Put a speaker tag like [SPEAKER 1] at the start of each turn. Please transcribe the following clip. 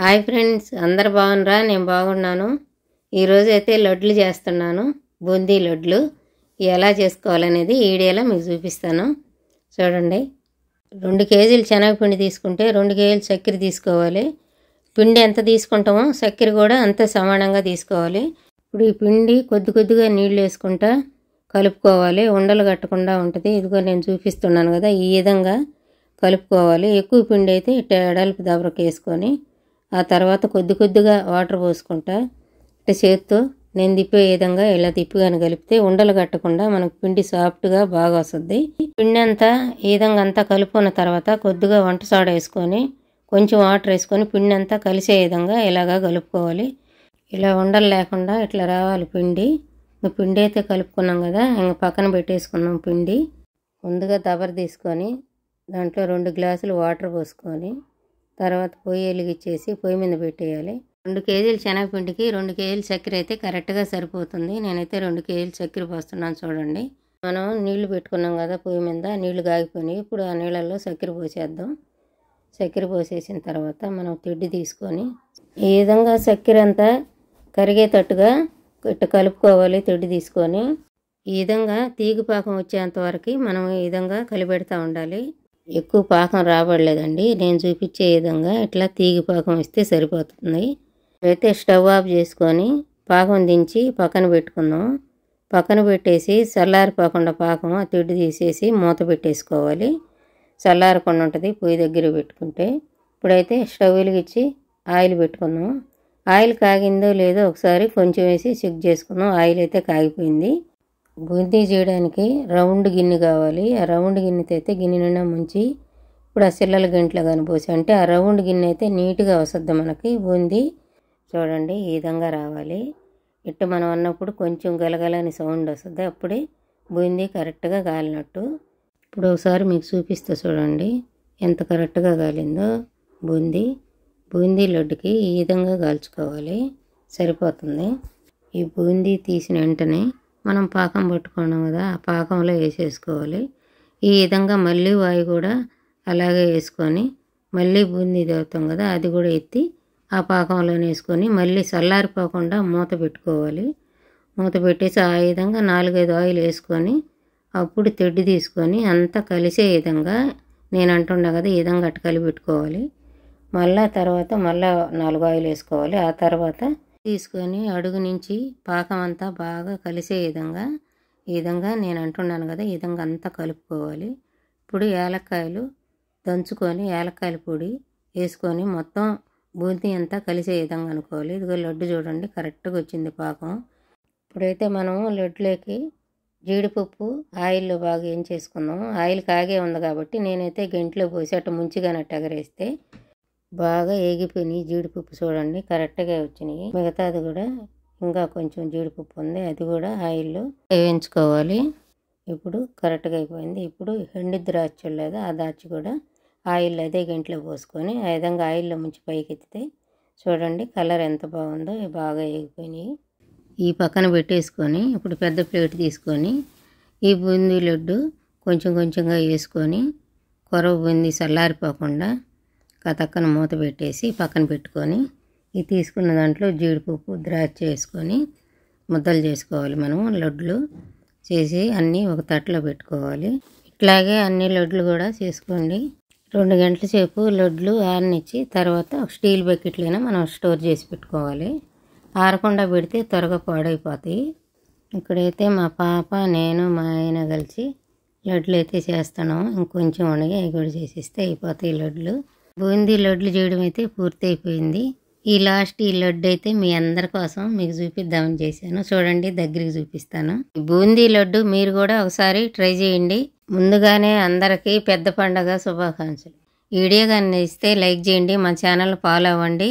[SPEAKER 1] hi friends అందరు బాగున్నారా నేను బాగున్నాను ఈరోజు అయితే లడ్లు చేస్తున్నాను బూందీ లడ్లు ఎలా చేసుకోవాలనేది ఈడేలా మీకు చూపిస్తాను చూడండి రెండు కేజీలు శనగపిండి తీసుకుంటే రెండు కేజీలు చక్కెర తీసుకోవాలి పిండి ఎంత తీసుకుంటామో చక్కెర కూడా అంత సమానంగా తీసుకోవాలి ఇప్పుడు ఈ పిండి కొద్ది కొద్దిగా నీళ్ళు వేసుకుంటా కలుపుకోవాలి ఉండలు కట్టకుండా ఉంటుంది ఇదిగో నేను చూపిస్తున్నాను కదా ఈ విధంగా కలుపుకోవాలి ఎక్కువ పిండి అయితే ఇట్లా ఎడల్పు దబరకు వేసుకొని ఆ తర్వాత కొద్ది కొద్దిగా వాటర్ పోసుకుంటా అంటే చేత్తో నేను తిప్పే విధంగా ఇలా కానీ కలిపితే ఉండలు కట్టకుండా మనకు పిండి సాఫ్ట్గా బాగా వస్తుంది పిండి అంతా ఈ విధంగా అంతా కలుపుకున్న తర్వాత కొద్దిగా వంట సాడ వేసుకొని కొంచెం వాటర్ వేసుకొని పిండి అంతా కలిసే విధంగా ఇలాగా కలుపుకోవాలి ఇలా ఉండలు లేకుండా ఇట్లా రావాలి పిండి పిండి అయితే కలుపుకున్నాం కదా ఇంక పక్కన పెట్టేసుకున్నాం పిండి ముందుగా దబర్ తీసుకొని దాంట్లో రెండు గ్లాసులు వాటర్ పోసుకొని తర్వాత పొయ్యి వెలిగిచ్చేసి పొయ్యి మీద పెట్టేయాలి రెండు కేజీలు శనగపిండికి రెండు కేజీలు చక్కెర అయితే కరెక్ట్గా సరిపోతుంది నేనైతే రెండు కేజీలు చక్కెర పోస్తున్నాను చూడండి మనం నీళ్లు పెట్టుకున్నాం కదా పొయ్యి మీద నీళ్లు కాగిపోయినాయి ఇప్పుడు ఆ నీళ్ళల్లో చక్కెర పోసేద్దాం చక్కెర పోసేసిన తర్వాత మనం తిడ్డి తీసుకొని ఈ విధంగా చక్కెర అంతా కరిగేటట్టుగా ఇట్ట కలుపుకోవాలి తిడ్డి తీసుకొని ఈ విధంగా తీగిపాకం వచ్చేంత వరకు మనం ఈ విధంగా కలిపెడతా ఉండాలి ఎక్కువ పాకం రాబడలేదండి నేను చూపించే విధంగా ఇట్లా తీగి పాకం ఇస్తే సరిపోతుంది అయితే స్టవ్ ఆఫ్ చేసుకొని పాకం దించి పక్కన పెట్టుకుందాం పక్కన పెట్టేసి చల్లారిపోకుండా పాకం తిడ్డు తీసేసి మూత పెట్టేసుకోవాలి చల్లారకుండా ఉంటుంది పొయ్యి దగ్గర పెట్టుకుంటే ఇప్పుడైతే స్టవ్ వెలిగించి ఆయిల్ పెట్టుకుందాం ఆయిల్ కాగిందో లేదో ఒకసారి కొంచెం వేసి చెక్ చేసుకుందాం ఆయిల్ అయితే కాగిపోయింది బూందీ చేయడానికి రౌండ్ గిన్నె కావాలి ఆ రౌండ్ గిన్నె అయితే గిన్నె నిండా ముంచి ఇప్పుడు ఆ సిల్లల గంటలో కానీ అంటే ఆ రౌండ్ గిన్నె అయితే నీట్గా వస్తుంది మనకి బూందీ చూడండి ఈ విధంగా రావాలి ఇట్టు మనం అన్నప్పుడు కొంచెం గలగలని సౌండ్ వస్తుంది అప్పుడే బూందీ కరెక్ట్గా కాలినట్టు ఇప్పుడు ఒకసారి మీకు చూపిస్తే చూడండి ఎంత కరెక్ట్గా కాలిందో బూందీ బూందీ లడ్డుకి ఈ విధంగా కాల్చుకోవాలి సరిపోతుంది ఈ బూందీ తీసిన వెంటనే మనం పాకం పట్టుకున్నాం కదా ఆ పాకంలో వేసేసుకోవాలి ఈ విధంగా మళ్ళీ వాయి కూడా అలాగే వేసుకొని మళ్ళీ బూందీ దేవుతాం కదా అది కూడా ఎత్తి ఆ పాకంలోనే వేసుకొని మళ్ళీ చల్లారిపోకుండా మూత పెట్టుకోవాలి మూత పెట్టేసి ఆ విధంగా నాలుగైదు ఆయిల్ వేసుకొని అప్పుడు తెడ్డి తీసుకొని అంతా కలిసే విధంగా నేను అంటున్నా కదా ఈ విధంగా అటు పెట్టుకోవాలి మళ్ళా తర్వాత మళ్ళా నాలుగు ఆయిల్ వేసుకోవాలి ఆ తర్వాత తీసుకొని అడుగు నుంచి పాకం అంతా బాగా కలిసే విధంగా ఈ విధంగా నేను అంటున్నాను కదా ఈ విధంగా అంతా కలుపుకోవాలి ఇప్పుడు ఏలక్కాయలు దంచుకొని ఏలక్కాయల పొడి వేసుకొని మొత్తం బూంతి అంతా కలిసే విధంగా అనుకోవాలి ఇదిగో లడ్డు చూడండి కరెక్ట్గా వచ్చింది పాకం ఇప్పుడైతే మనం లడ్డులోకి జీడిపప్పు ఆయిల్లో బాగా ఏం చేసుకుందాం ఆయిల్ కాగే ఉంది కాబట్టి నేనైతే గంటలో పోసి అటు ముంచిగానట్టు ఎగరేస్తే బాగా ఏగిపోయినాయి జీడిపప్పు చూడండి కరెక్ట్గా వచ్చినాయి మిగతాది కూడా ఇంకా కొంచెం జీడిపప్పు ఉంది అది కూడా ఆయిల్లో వేయించుకోవాలి ఇప్పుడు కరెక్ట్గా అయిపోయింది ఇప్పుడు ఎండు ద్రాక్ష లేదు ఆ దాచి కూడా ఆయిల్ అదే గంటలో పోసుకొని ఆ విధంగా ఆయిల్లో ముంచి పైకి ఎత్తితే చూడండి కలర్ ఎంత బాగుందో బాగా ఎగిపోయినాయి ఈ పక్కన పెట్టేసుకొని ఇప్పుడు పెద్ద ప్లేట్ తీసుకొని ఈ బూందీ లడ్డు కొంచెం కొంచెంగా వేసుకొని కొరవ బూందీ చల్లారిపోకుండా తక్కన మూత పెట్టేసి పక్కన పెట్టుకొని ఈ తీసుకున్న దాంట్లో జీడిపప్పు ద్రాక్ష వేసుకొని ముద్దలు చేసుకోవాలి మనం లడ్లు చేసి అన్నీ ఒక తట్లో పెట్టుకోవాలి ఇట్లాగే అన్ని లడ్లు కూడా చేసుకోండి రెండు గంటల సేపు లడ్లు ఆరనిచ్చి తర్వాత ఒక స్టీల్ బకెట్లైనా మనం స్టోర్ చేసి పెట్టుకోవాలి ఆరకుండా పెడితే త్వరగా పాడైపోతాయి ఇక్కడైతే మా పాప నేను మా ఆయన కలిసి లడ్లు అయితే చేస్తాను ఇంకొంచెం ఉండగా అవి కూడా చేసేస్తే అయిపోతాయి లడ్లు బూందీ లడ్లు చేయడం అయితే పూర్తి అయిపోయింది ఈ లాస్ట్ ఈ లడ్డు అయితే మీ అందరి కోసం మీకు చూపిద్దామని చేశాను చూడండి దగ్గరికి చూపిస్తాను బూందీ లడ్డు మీరు కూడా ఒకసారి ట్రై చేయండి ముందుగానే అందరికీ పెద్ద పండగ శుభాకాంక్షలు వీడియో కానీ ఇస్తే లైక్ చేయండి మా ఛానల్ ఫాలో అవ్వండి